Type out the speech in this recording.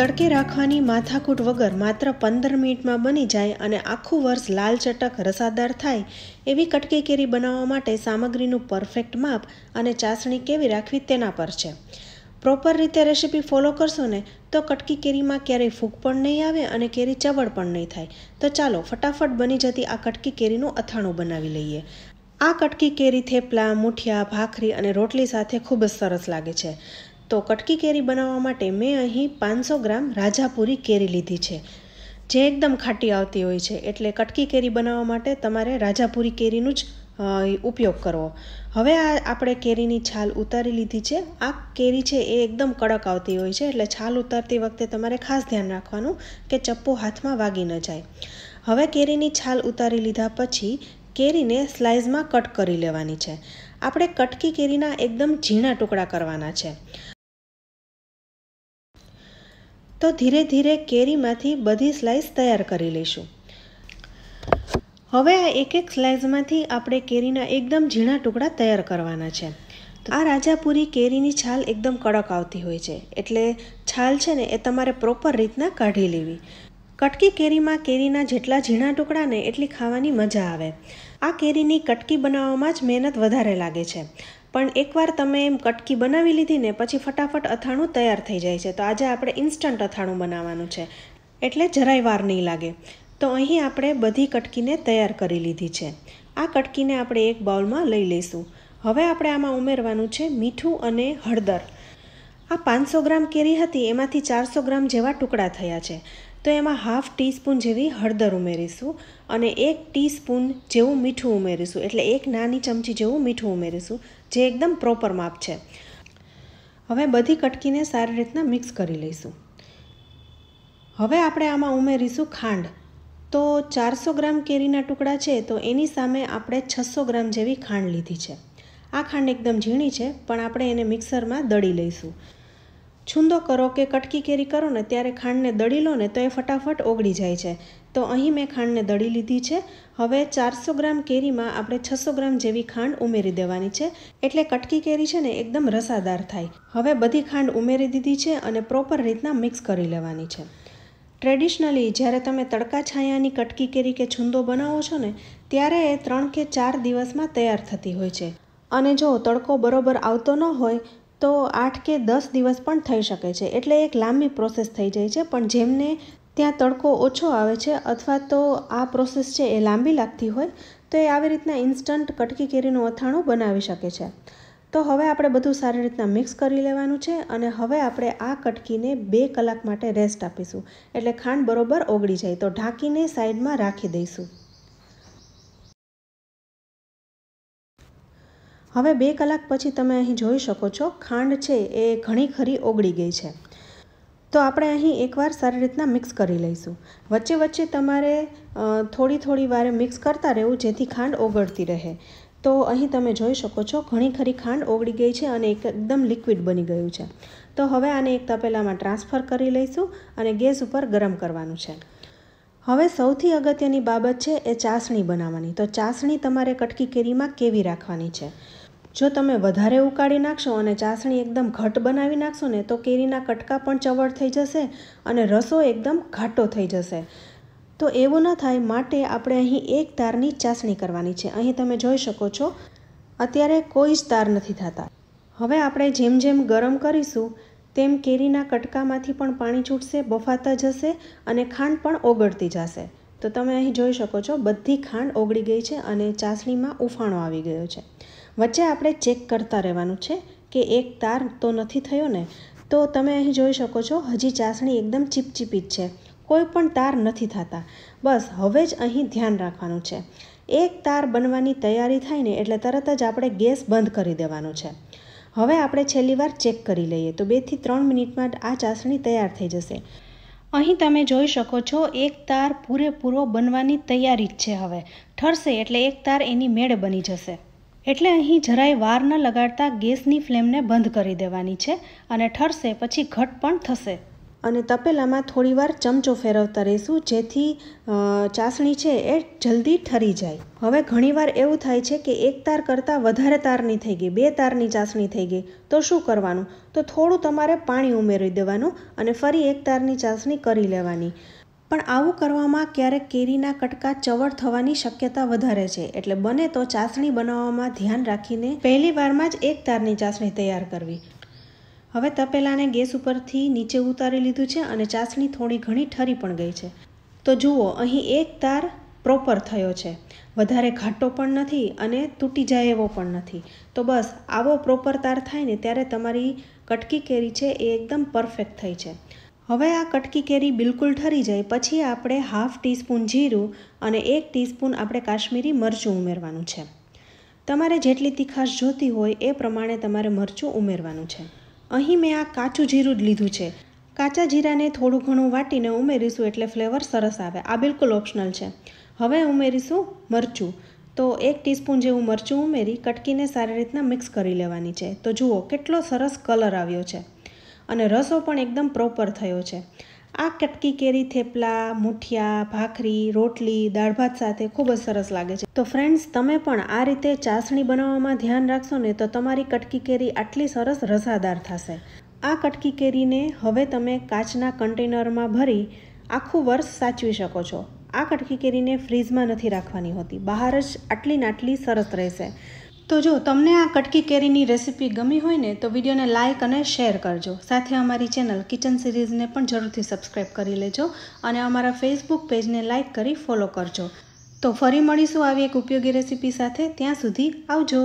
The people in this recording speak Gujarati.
તડકે રાખવાની માથાકૂટ વગર માત્ર પંદર મિનિટમાં બની જાય અને આખું વર્ષ લાલ ચટક રસાદાર થાય એવી કટકી કેરી બનાવવા માટે સામગ્રીનું પરફેક્ટ માપ અને ચાસણી કેવી રાખવી તેના પર છે પ્રોપર રીતે રેસીપી ફોલો કરશો ને તો કટકી કેરીમાં ક્યારેય ફૂગ પણ નહીં આવે અને કેરી ચવડ પણ નહીં થાય તો ચાલો ફટાફટ બની જતી આ કટકી કેરીનું અથાણું બનાવી લઈએ આ કટકી કેરી થેપલા મૂઠિયા ભાખરી અને રોટલી સાથે ખૂબ જ સરસ લાગે છે તો કટકી કેરી બનાવવા માટે મેં અહીં પાંચસો ગ્રામ રાજાપુરી કેરી લીધી છે જે એકદમ ખાટી આવતી હોય છે એટલે કટકી કેરી બનાવવા માટે તમારે રાજાપુરી કેરીનું જ ઉપયોગ કરવો હવે આ આપણે કેરીની છાલ ઉતારી લીધી છે આ કેરી છે એ એકદમ કડક આવતી હોય છે એટલે છાલ ઉતારતી વખતે તમારે ખાસ ધ્યાન રાખવાનું કે ચપ્પુ હાથમાં વાગી ન જાય હવે કેરીની છાલ ઉતારી લીધા પછી કેરીને સ્લાઇઝમાં કટ કરી લેવાની છે આપણે કટકી કેરીના એકદમ ઝીણા ટુકડા કરવાના છે તો ધીરે ધીરે કેરીમાંથી બધી સ્લાઇસ તૈયાર કરી લઈશું હવે આ એક એક સ્લાઇસમાંથી આપણે કેરીના એકદમ ઝીણા ટુકડા તૈયાર કરવાના છે આ રાજાપુરી કેરીની છાલ એકદમ કડક આવતી હોય છે એટલે છાલ છે ને એ તમારે પ્રોપર રીતના કાઢી લેવી કટકી કેરીમાં કેરીના જેટલા ઝીણા ટુકડાને એટલી ખાવાની મજા આવે આ કેરીની કટકી બનાવવામાં જ મહેનત વધારે લાગે છે પણ એકવાર તમે એમ કટકી બનાવી લીધી ને પછી ફટાફટ અથાણું તૈયાર થઈ જાય છે તો આજે આપણે ઇન્સ્ટન્ટ અથાણું બનાવવાનું છે એટલે જરાય વાર નહીં લાગે તો અહીં આપણે બધી કટકીને તૈયાર કરી લીધી છે આ કટકીને આપણે એક બાઉલમાં લઈ લઈશું હવે આપણે આમાં ઉમેરવાનું છે મીઠું અને હળદર આ પાંચસો ગ્રામ કેરી હતી એમાંથી ચારસો ગ્રામ જેવા ટુકડા થયા છે તો એમાં હાફ ટીસ્પૂન જેવી હળદર ઉમેરીશું અને એક ટીસ્પૂન જેવું મીઠું ઉમેરીશું એટલે એક નાની ચમચી જેવું મીઠું ઉમેરીશું જે એકદમ પ્રોપર માપ છે હવે બધી કટકીને સારી રીતના મિક્સ કરી લઈશું હવે આપણે આમાં ઉમેરીશું ખાંડ તો ચારસો ગ્રામ કેરીના ટુકડા છે તો એની સામે આપણે છસો ગ્રામ જેવી ખાંડ લીધી છે આ ખાંડ એકદમ ઝીણી છે પણ આપણે એને મિક્સરમાં દળી લઈશું છૂંદો કરો કે કટકી કેરી કરો ને ત્યારે ખાંડને દળી લો ને તો એ ફટાફટ ઓગળી જાય છે તો અહીં મેં ખાંડને દળી લીધી છે હવે ચારસો ગ્રામ કેરીમાં આપણે છસો ગ્રામ જેવી ખાંડ ઉમેરી દેવાની છે એટલે કટકી કેરી છે ને એકદમ રસાદાર થાય હવે બધી ખાંડ ઉમેરી દીધી છે અને પ્રોપર રીતના મિક્સ કરી લેવાની છે ટ્રેડિશનલી જ્યારે તમે તડકા છાયાની કટકી કેરી કે છૂંદો બનાવો છો ને ત્યારે એ ત્રણ કે ચાર દિવસમાં તૈયાર થતી હોય છે અને જો તડકો બરોબર આવતો ન હોય તો આઠ કે દસ દિવસ પણ થઈ શકે છે એટલે એક લાંબી પ્રોસેસ થઈ જાય છે પણ જેમને ત્યાં તડકો ઓછો આવે છે અથવા તો આ પ્રોસેસ છે એ લાંબી લાગતી હોય તો એ આવી રીતના ઇન્સ્ટન્ટ કટકી કેરીનું અથાણું બનાવી શકે છે તો હવે આપણે બધું સારી રીતના મિક્સ કરી લેવાનું છે અને હવે આપણે આ કટકીને બે કલાક માટે રેસ્ટ આપીશું એટલે ખાંડ બરોબર ઓગળી જાય તો ઢાંકીને સાઈડમાં રાખી દઈશું હવે બે કલાક પછી તમે અહીં જોઈ શકો છો ખાંડ છે એ ઘણી ખરી ઓગળી ગઈ છે તો આપણે અહીં એકવાર સારી રીતના મિક્સ કરી લઈશું વચ્ચે વચ્ચે તમારે થોડી થોડી વારે મિક્સ કરતા રહેવું જેથી ખાંડ ઓગળતી રહે તો અહીં તમે જોઈ શકો છો ઘણી ખરી ખાંડ ઓગળી ગઈ છે અને એકદમ લિક્વિડ બની ગયું છે તો હવે આને એક તપેલામાં ટ્રાન્સફર કરી લઈશું અને ગેસ ઉપર ગરમ કરવાનું છે હવે સૌથી અગત્યની બાબત છે એ ચાસણી બનાવવાની તો ચાસણી તમારે કટકી કેરીમાં કેવી રાખવાની છે જો તમે વધારે ઉકાળી નાખશો અને ચાસણી એકદમ ઘટ બનાવી નાખશો ને તો કેરીના કટકા પણ ચવડ થઈ જશે અને રસો એકદમ ઘાટો થઈ જશે તો એવું ન થાય માટે આપણે અહીં એક તારની ચાસણી કરવાની છે અહીં તમે જોઈ શકો છો અત્યારે કોઈ જ તાર નથી થતા હવે આપણે જેમ જેમ ગરમ કરીશું તેમ કેરીના કટકામાંથી પણ પાણી છૂટશે બફાતા જશે અને ખાંડ પણ ઓગળતી જશે તો તમે અહીં જોઈ શકો છો બધી ખાંડ ઓગળી ગઈ છે અને ચાસણીમાં ઉફાણો આવી ગયો છે વચ્ચે આપણે ચેક કરતા રહેવાનું છે કે એક તાર તો નથી થયો ને તો તમે અહીં જોઈ શકો છો હજી ચાસણી એકદમ ચીપચીપી જ છે કોઈ પણ તાર નથી થતા બસ હવે જ અહીં ધ્યાન રાખવાનું છે એક તાર બનવાની તૈયારી થાય ને એટલે તરત જ આપણે ગેસ બંધ કરી દેવાનો છે હવે આપણે છેલ્લી વાર ચેક કરી લઈએ તો બેથી ત્રણ મિનિટમાં આ ચાસણી તૈયાર થઈ જશે અહીં તમે જોઈ શકો છો એક તાર પૂરેપૂરો બનવાની તૈયારી જ છે હવે ઠરશે એટલે એક તાર એની મેળ બની જશે એટલે અહીં જરાય વાર ન લગાડતા ગેસની ફ્લેમને બંધ કરી દેવાની છે અને ઠરશે પછી ઘટ પણ થશે અને તપેલામાં થોડીવાર ચમચો ફેરવતા રહીશું જેથી ચાસણી છે એ જલ્દી ઠરી જાય હવે ઘણીવાર એવું થાય છે કે એક તાર કરતાં વધારે તારની થઈ ગઈ બે તારની ચાસણી થઈ ગઈ તો શું કરવાનું તો થોડું તમારે પાણી ઉમેરી દેવાનું અને ફરી એક તારની ચાસણી કરી લેવાની પણ આવું કરવામાં ક્યારેક કેરીના કટકા ચવડ થવાની શક્યતા વધારે છે એટલે બને તો ચાસણી બનાવવામાં ધ્યાન રાખીને પહેલી વારમાં જ એક તારની ચાસણી તૈયાર કરવી હવે તપેલાને ગેસ ઉપરથી નીચે ઉતારી લીધું છે અને ચાસણી થોડી ઘણી ઠરી પણ ગઈ છે તો જુઓ અહીં એક તાર પ્રોપર થયો છે વધારે ઘાટો પણ નથી અને તૂટી જાય એવો પણ નથી તો બસ આવો પ્રોપર તાર થાય ને ત્યારે તમારી કટકી કેરી છે એ એકદમ પરફેક્ટ થઈ છે હવે આ કટકી કેરી બિલકુલ ઠરી જાય પછી આપણે હાફ ટીસ્પૂન જીરું અને એક ટીસ્પૂન આપણે કાશ્મીરી મરચું ઉમેરવાનું છે તમારે જેટલી તીખાશ જોતી હોય એ પ્રમાણે તમારે મરચું ઉમેરવાનું છે અહીં મેં આ કાચું જીરું જ લીધું છે કાચા જીરાને થોડું ઘણું વાટીને ઉમેરીશું એટલે ફ્લેવર સરસ આવે આ બિલકુલ ઓપ્શનલ છે હવે ઉમેરીશું મરચું તો એક ટીસ્પૂન જેવું મરચું ઉમેરી કટકીને સારી રીતના મિક્સ કરી લેવાની છે તો જુઓ કેટલો સરસ કલર આવ્યો છે અને રસો પણ એકદમ પ્રોપર થયો છે આ કટકી કેરી થેપલા મુઠિયા ભાખરી રોટલી દાળ ભાત સાથે ખૂબ જ સરસ લાગે છે તો ફ્રેન્ડ્સ તમે પણ આ રીતે ચાસણી બનાવવામાં ધ્યાન રાખશો ને તો તમારી કટકી કેરી આટલી સરસ રસાદાર થશે આ કટકી કેરીને હવે તમે કાચના કન્ટેનરમાં ભરી આખું વર્ષ સાચવી શકો છો આ કટકી કેરીને ફ્રીજમાં નથી રાખવાની હોતી બહાર જ આટલી નાટલી સરસ રહેશે તો જો તમને આ કટકી કેરીની રેસીપી ગમી હોય ને તો વિડીયોને લાઇક અને શેર કરજો સાથે અમારી ચેનલ કિચન સિરીઝને પણ જરૂરથી સબસ્ક્રાઈબ કરી લેજો અને અમારા ફેસબુક પેજને લાઇક કરી ફોલો કરજો તો ફરી મળીશું આવી એક ઉપયોગી રેસીપી સાથે ત્યાં સુધી આવજો